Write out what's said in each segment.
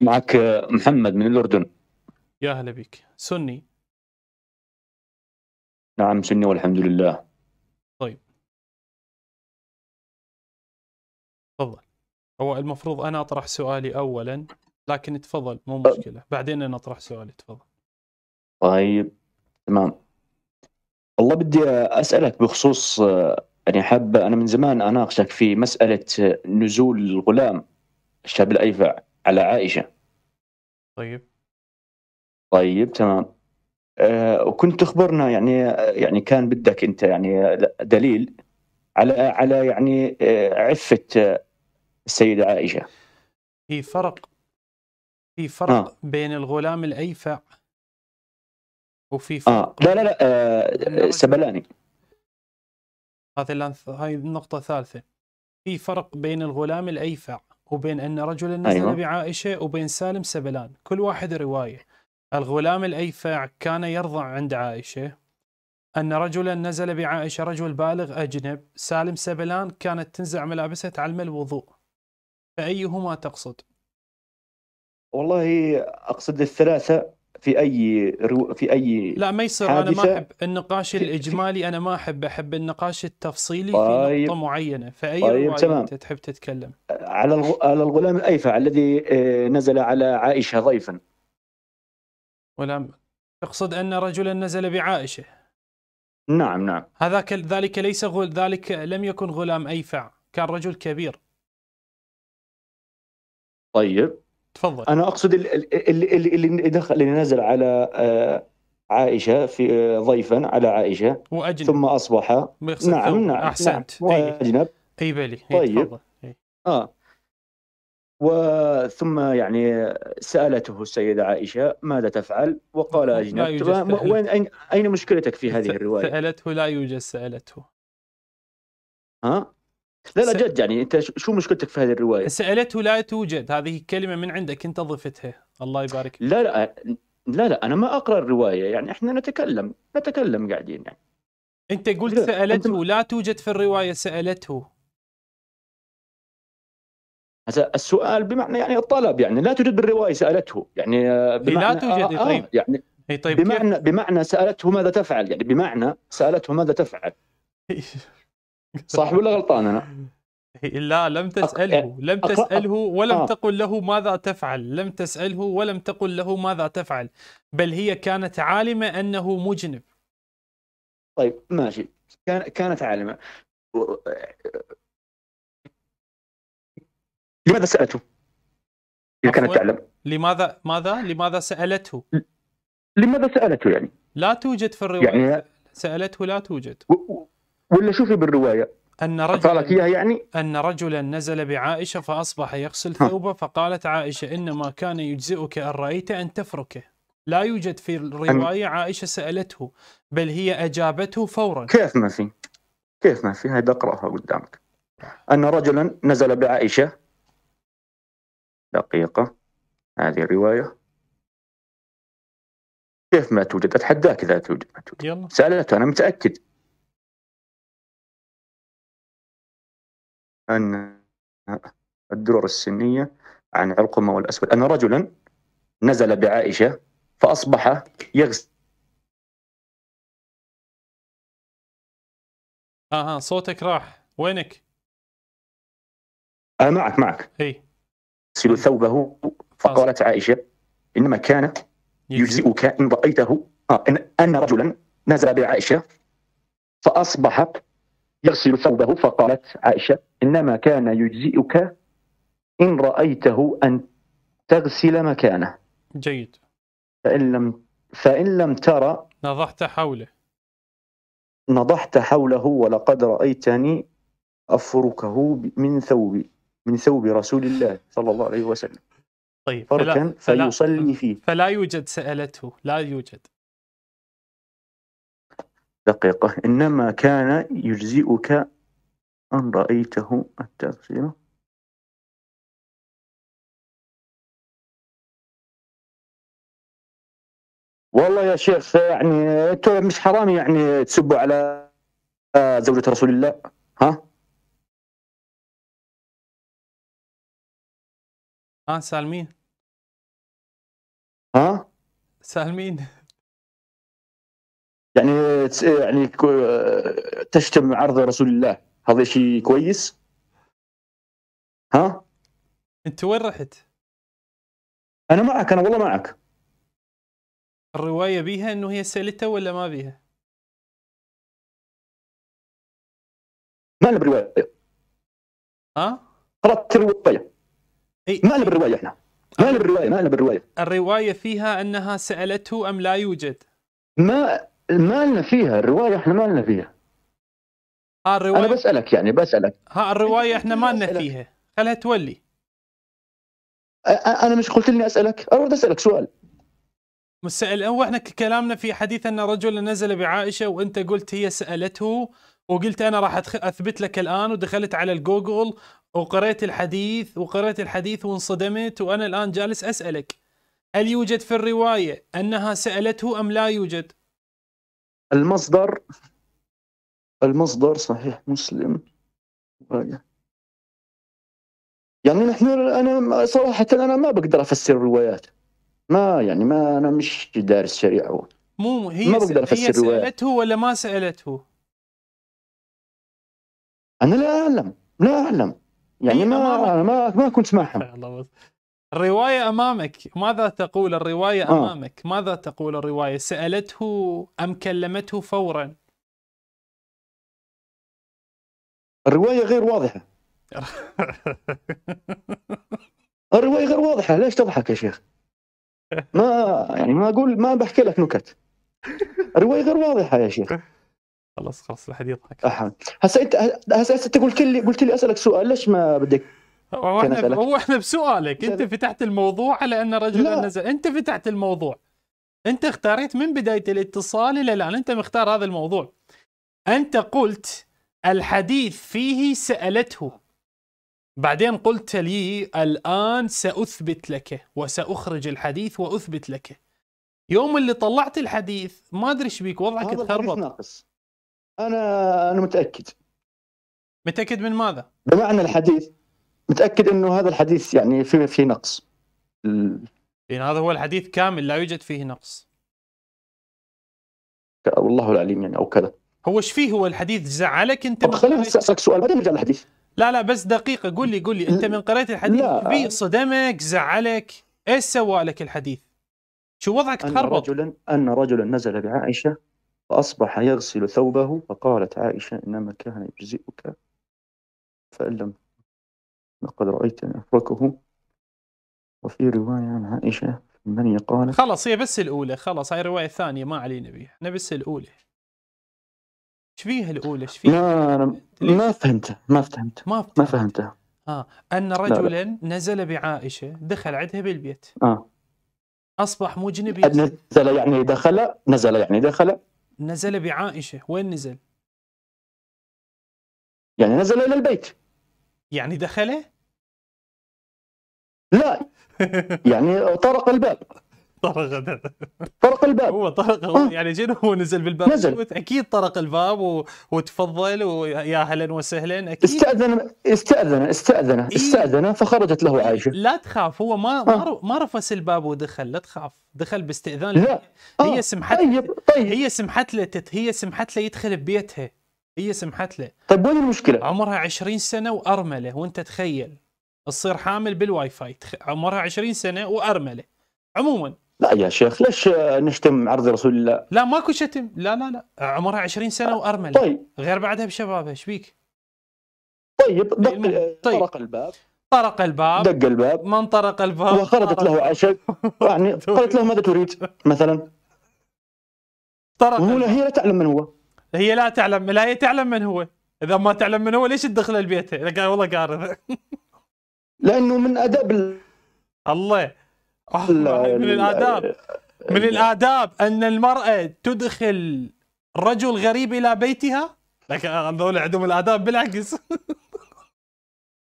معك محمد من الأردن يا هلا بك سني نعم سني والحمد لله طيب تفضل هو المفروض أنا أطرح سؤالي أولا لكن تفضل مو مشكلة بعدين أنا أطرح سؤالي تفضل طيب تمام والله بدي أسألك بخصوص يعني حابة أنا من زمان أناقشك في مسألة نزول الغلام الشاب الأيفع على عائشه طيب طيب تمام آه وكنت تخبرنا يعني يعني كان بدك انت يعني دليل على على يعني آه، عفه آه، السيده عائشه في فرق في فرق آه. بين الغلام الايفع وفي آه. فرق آه. لا لا لا آه سبلاني هذه هاي النقطة الثالثة في فرق بين الغلام الأيفع وبين أن رجلا نزل أيوة. بعائشة وبين سالم سبلان كل واحد رواية الغلام الأيفع كان يرضع عند عائشة أن رجلا نزل بعائشة رجل بالغ أجنب سالم سبلان كانت تنزع ملابسه تعلم الوضوء فأيهما تقصد؟ والله أقصد الثلاثة في اي رو في اي لا ميسر انا ما احب النقاش الاجمالي انا ما احب احب النقاش التفصيلي طيب في نقطه طيب. معينه فاي طيب نوع تمام. انت تحب تتكلم على على الغلام الايفع الذي آه، نزل على عائشه ضيفا غلام تقصد ان رجلا نزل بعائشه نعم نعم هذاك ذلك ليس غل... ذلك لم يكن غلام ايفع كان رجل كبير طيب تفضل انا اقصد اللي اللي اللي دخل اللي نزل على آه، عائشه في آه، ضيفا على عائشه واجنب ثم اصبح نعم نعم احسنت نعم إيه. واجنب اي بالي إيه، طيب أي. اه وثم يعني سالته السيده عائشه ماذا تفعل؟ وقال اجنبت وين اين اين مشكلتك في هذه الروايه؟ سالته لا يوجد سالته ها؟ لا لا جد يعني انت شو مشكلتك في هذه الروايه؟ سالته لا توجد هذه كلمه من عندك انت ضفتها الله يبارك لا لا لا لا انا ما اقرا الروايه يعني احنا نتكلم نتكلم قاعدين يعني انت قلت سالته أنت... لا توجد في الروايه سالته هذا السؤال بمعنى يعني الطلب يعني لا توجد بالروايه سالته يعني آه، بمعنى لا آه، توجد آه،, آه طيب يعني طيب بمعنى كيف؟ بمعنى سالته ماذا تفعل يعني بمعنى سالته ماذا تفعل صح ولا غلطان انا؟ لا لم تسأله لم تسأله ولم آه. تقل له ماذا تفعل لم تسأله ولم تقل له ماذا تفعل بل هي كانت عالمة أنه مجنب طيب ماشي كانت عالمة لماذا سألته؟ إذا كانت تعلم لماذا ماذا لماذا سألته؟ لماذا سألته يعني؟ لا توجد في الرواية يعني سألته لا توجد ولا شوفي بالروايه؟ أن رجلا إياها يعني أن رجلا نزل بعائشة فأصبح يغسل ثوبه فقالت عائشة إنما كان يجزئك أن رأيت أن تفركه لا يوجد في الرواية عائشة سألته بل هي أجابته فورا كيف ما في كيف ما في هذا أقرأها قدامك أن رجلا نزل بعائشة دقيقة هذه الرواية كيف ما توجد أتحداك إذا توجد ما توجد يلا. سألته أنا متأكد عن الدرر السنية عن علقمة والأسود أن رجلا نزل بعائشة فأصبح يغسل اها آه صوتك راح وينك؟ آه معك معك اي يغسل ثوبه فقالت آه. عائشة إنما كان يجزئك إن رأيته آه إن, أن رجلا نزل بعائشة فأصبح يغسل ثوبه فقالت عائشة إنما كان يجزئك إن رأيته أن تغسل مكانه جيد فإن لم فإن لم ترى نضحت حوله نضحت حوله ولقد رأيتني أفركه من ثوبي من ثوب رسول الله صلى الله عليه وسلم طيب فركا فلا فيصلي فيه فلا يوجد سألته لا يوجد دقيقة إنما كان يجزئك أن رأيته التفسير والله يا شيخ يعني أنت مش حرام يعني تسبوا على زوجة رسول الله ها؟ ها سالمين ها؟ سالمين يعني يعني تشتم عرض رسول الله هذا شيء كويس ها انت وين رحت انا معك انا والله معك الروايه بيها انه هي سالته ولا ما بيها ما لنا بالروايه ها قرات الروايه اي ما لنا بالروايه احنا ما لنا بالروايه ما لنا بالروايه الروايه فيها انها سالته ام لا يوجد ما مالنا فيها الروايه احنا مالنا فيها ها الروايه انا بسالك يعني بسالك ها الروايه احنا مالنا فيها خلها تولي انا مش قلت لي اسالك اريد اسالك سؤال مسأل هو احنا كلامنا في حديث ان رجلا نزل بعائشه وانت قلت هي سالته وقلت انا راح اثبت لك الان ودخلت على الجوجل وقريت الحديث وقريت الحديث وانصدمت وانا الان جالس اسالك هل يوجد في الروايه انها سالته ام لا يوجد؟ المصدر المصدر صحيح مسلم يعني نحن انا صراحه انا ما بقدر افسر الروايات ما يعني ما انا مش دارس شريعه مو هي ما بقدر افسر هي سالته ولا ما سالته؟ انا لا اعلم لا اعلم يعني إيه، ما ما ما كنت معهم الرواية أمامك ماذا تقول الرواية آه. أمامك ماذا تقول الرواية سألته أم كلمته فورا الرواية غير واضحة الرواية غير واضحة ليش تضحك يا شيخ ما يعني ما أقول ما بحكي لك نكت الرواية غير واضحة يا شيخ خلاص خلاص لحد يضحك هسه انت هسه انت قلت لي قلت لي اسالك سؤال ليش ما بدك هو احنا هو احنا بسؤالك انت فتحت الموضوع على ان رجلا نزل انت فتحت الموضوع انت اختاريت من بدايه الاتصال الى الان انت مختار هذا الموضوع انت قلت الحديث فيه سالته بعدين قلت لي الان ساثبت لك وساخرج الحديث واثبت لك يوم اللي طلعت الحديث ما ادري ايش بيك وضعك تخربط ناقص انا انا متاكد متاكد من ماذا؟ بمعنى الحديث متاكد انه هذا الحديث يعني في في نقص يعني هذا هو الحديث كامل لا يوجد فيه نقص والله العليم يعني او كذا هو ايش فيه هو الحديث زعلك انت طب خليني اسالك سؤال بعدين نرجع للحديث لا لا بس دقيقه قول لي قول لي انت من قريت الحديث في صدمك زعلك ايش سوى لك الحديث شو وضعك تخربط رجلا ان رجلا نزل بعائشه فاصبح يغسل ثوبه فقالت عائشه انما كان يجزئك فان لم لقد رأيتني أفركه وفي رواية عن عائشة من يقال خلاص هي بس الأولى خلاص هاي الرواية الثانية ما علينا بها أنا بس الأولى ايش فيها الأولى ايش فيها؟ لا أنا ما فهمتها ما فهمتها ما فهمتها ما فهمت. آه أن رجلا لا لا. نزل بعائشة دخل عندها بالبيت آه أصبح مجنبي نزل يعني دخل نزل يعني دخل نزل بعائشة وين نزل؟ يعني نزل إلى البيت يعني دخله؟ لا يعني طرق الباب طرق طرق الباب هو طرق هو آه. يعني جن هو نزل بالباب نزل اكيد طرق الباب و... وتفضل ويا اهلا وسهلا اكيد استاذن استاذن استاذن إيه؟ استاذن فخرجت له عائشه لا تخاف هو ما آه. ما رفس الباب ودخل لا تخاف دخل باستئذان لا آه. هي سمحت طيب طيب هي سمحت له تت... هي سمحت له يدخل ببيتها هي سمحت له طيب وين المشكله؟ عمرها 20 سنه وارمله وانت تخيل تصير حامل بالواي فاي عمرها 20 سنه وارمله عموما لا يا شيخ ليش نشتم عرض رسول الله؟ لا ماكو شتم لا لا لا عمرها 20 سنه وارمله طيب غير بعدها بشبابها ايش بيك؟ طيب دق طيب. طرق الباب طرق الباب دق الباب من طرق الباب وخرجت له عشق يعني قالت له ماذا تريد مثلا طرق هو هي لا تعلم من هو هي لا تعلم لا هي تعلم من هو اذا ما تعلم من هو ليش تدخل البيت؟ والله قارض لانه من ادب الله أه، من الاداب من الاداب ان المراه تدخل رجل غريب الى بيتها لكن هذول عندهم الاداب بالعكس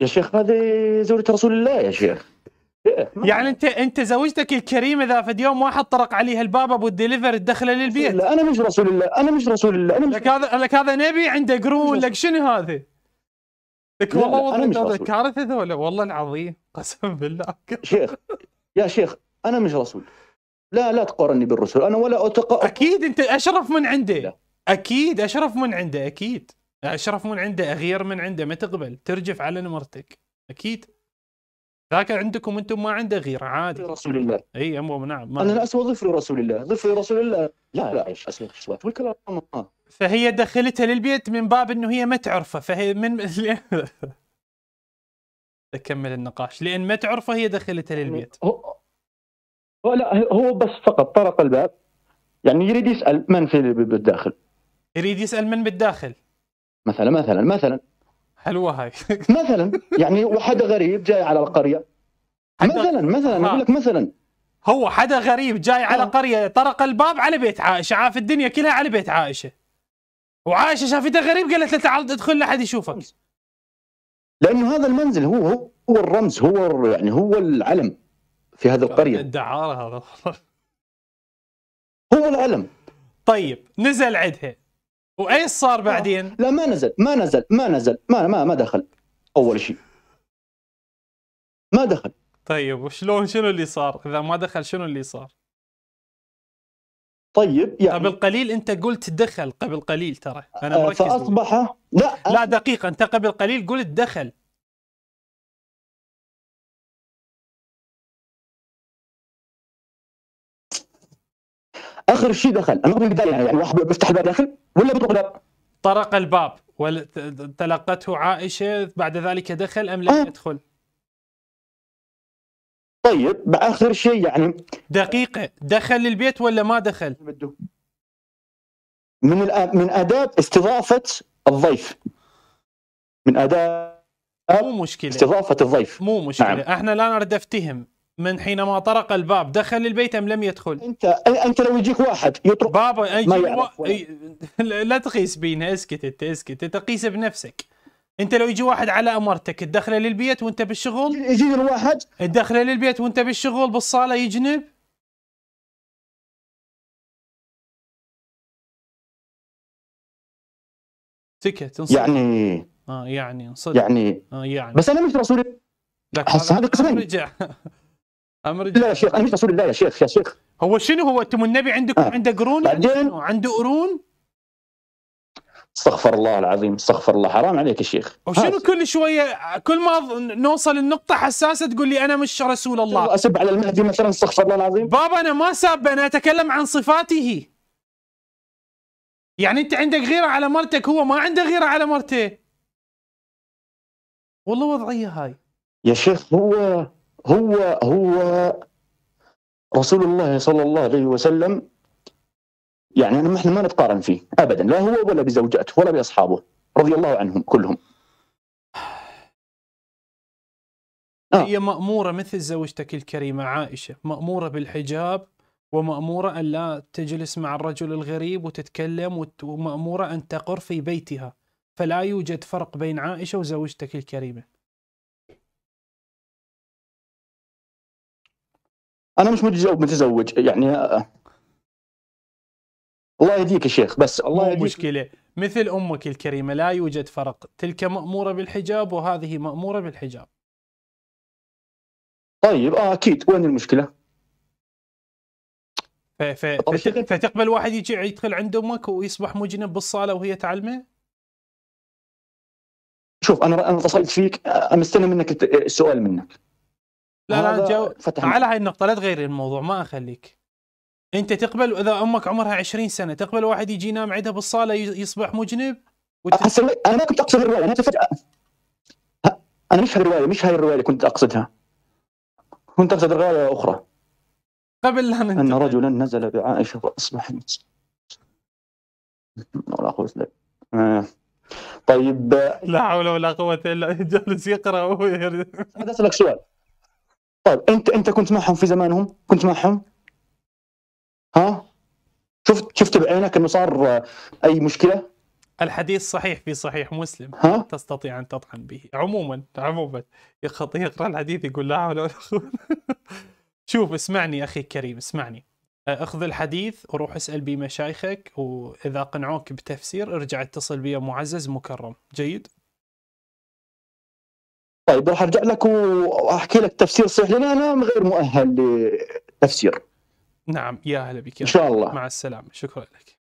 يا شيخ هذه زوجة رسول الله يا شيخ يعني انت انت زوجتك الكريمه ذا في يوم واحد طرق عليها الباب ابو الدليفري دخله للبيت لا انا مش رسول الله انا مش رسول الله انا مش لك هذا لك هذا نبي عنده قرون لك شنو هذا لك والله وضعك هذا كارثه ذولا والله العظيم قسم بالله شيخ يا شيخ انا مش رسول لا لا تقارني بالرسل انا ولا اتقى اكيد انت اشرف من عنده لا. اكيد اشرف من عنده اكيد اشرف من عنده اغير من عنده ما تقبل ترجف على نمرتك اكيد ذاك عندكم انتم ما عنده غير عادي رسول الله اي امر نعم ما. انا اسوى اسوي لرسول الله ضف لرسول الله لا لا ايش اسوى الصلوات والكلام آه. فهي دخلتها للبيت من باب انه هي ما تعرفه فهي من اكمل النقاش لان ما تعرفه هي دخلتها للبيت هو... هو لا هو بس فقط طرق الباب يعني يريد يسال من في بالداخل يريد يسال من بالداخل مثلا مثلا مثلا حلوه هاي مثلا يعني وحدا غريب جاي على القريه مثلا مثلا اقول لك مثلا هو حدا غريب جاي على قريه طرق الباب على بيت عائشه عاف الدنيا كلها على بيت عائشه وعائشه شافته غريب قالت له تعال ادخل لا حد يشوفك لانه هذا المنزل هو هو, هو الرمز هو يعني هو العلم في هذه القريه الدعاره هذا هو العلم طيب نزل عندها وايش صار بعدين؟ لا ما نزل ما نزل ما نزل ما ما, ما دخل اول شيء ما دخل طيب وشلون شنو اللي صار؟ اذا ما دخل شنو اللي صار؟ طيب يعني قبل قليل انت قلت دخل قبل قليل ترى انا آه، مركز فاصبح لا لا دقيقه انت قبل قليل قلت دخل اخر شيء دخل انا اغلق الباب يعني, يعني واحد بيفتح الباب داخل ولا بيطرق الباب طرق الباب وتلقته عائشه بعد ذلك دخل ام لم آه. يدخل؟ طيب باخر شيء يعني دقيقه دخل البيت ولا ما دخل؟ من من اداه استضافه الضيف من اداه مو مشكله استضافه الضيف مو مشكله نعم. احنا لا نرد افتهم من حينما طرق الباب دخل البيت ام لم يدخل؟ انت انت لو يجيك واحد يطرق بابا ما يعرف و... لا تقيس بينا اسكت انت اسكت انت قيس بنفسك انت لو يجي واحد على امرتك الدخله للبيت وانت بالشغل يجي الواحد الدخله للبيت وانت بالشغل بالصاله يجنب سكت انصدم يعني اه يعني انصدم يعني آه يعني بس انا مش رسول لك هذا قسمين امر لا يا شيخ انا مش رسول الله يا شيخ يا شيخ هو شنو هو انتم النبي عندكم آه. عنده قرون بعدين عنده قرون استغفر الله العظيم استغفر الله حرام عليك يا شيخ وشنو كل شويه كل ما نوصل النقطة حساسة تقول لي انا مش رسول الله اسب على المهدي مثلا استغفر الله العظيم بابا انا ما ساب انا اتكلم عن صفاته يعني انت عندك غيرة على مرتك هو ما عنده غيرة على مرته والله وضعية هاي يا شيخ هو هو هو رسول الله صلى الله عليه وسلم يعني نحن ما نتقارن فيه ابدا لا هو ولا بزوجاته ولا باصحابه رضي الله عنهم كلهم آه. هي مأمورة مثل زوجتك الكريمة عائشة مأمورة بالحجاب ومأمورة أن لا تجلس مع الرجل الغريب وتتكلم ومأمورة أن تقر في بيتها فلا يوجد فرق بين عائشة وزوجتك الكريمة انا مش متزوج متزوج يعني آه، آه. الله يهديك يا شيخ بس الله يهديك مشكله مثل امك الكريمه لا يوجد فرق تلك ماموره بالحجاب وهذه ماموره بالحجاب طيب اه اكيد وين المشكله؟ ف... ف... فت... فتقبل واحد يجي يدخل عند امك ويصبح مجنب بالصاله وهي تعلمه؟ شوف انا انا اتصلت فيك آه، انا مستني منك السؤال منك لا لا جو فتح على هاي النقطه لا تغير الموضوع ما اخليك انت تقبل اذا امك عمرها 20 سنه تقبل واحد يجي ينام عندها بالصاله يصبح مجنب وت... أحسن... أه، انا ما كنت اقصد الروايه انا فجاه انا مش هالروايه مش هاي الروايه اللي كنت اقصدها كنت اقصد روايه اخرى قبل لا ننتقل. ان رجلا نزل بعائشه واصبح لا قوه أه. طيب لا حول ولا قوه الا جالس يقرا وهو هذا اسالك سؤال طيب انت انت كنت معهم في زمانهم كنت معهم ها شفت شفت بعينك انه صار اي مشكله الحديث صحيح في صحيح مسلم ها؟ تستطيع ان تطعن به عموما عموما يقرا الحديث يقول لا حول ولا قوه شوف اسمعني اخي الكريم اسمعني اخذ الحديث وروح اسال بمشايخك واذا قنعوك بتفسير ارجع اتصل بي معزز مكرم جيد طيب راح ارجع لك واحكي لك تفسير صحيح لان انا غير مؤهل للتفسير نعم يا هلا بك ان شاء الله مع السلامه شكرا لك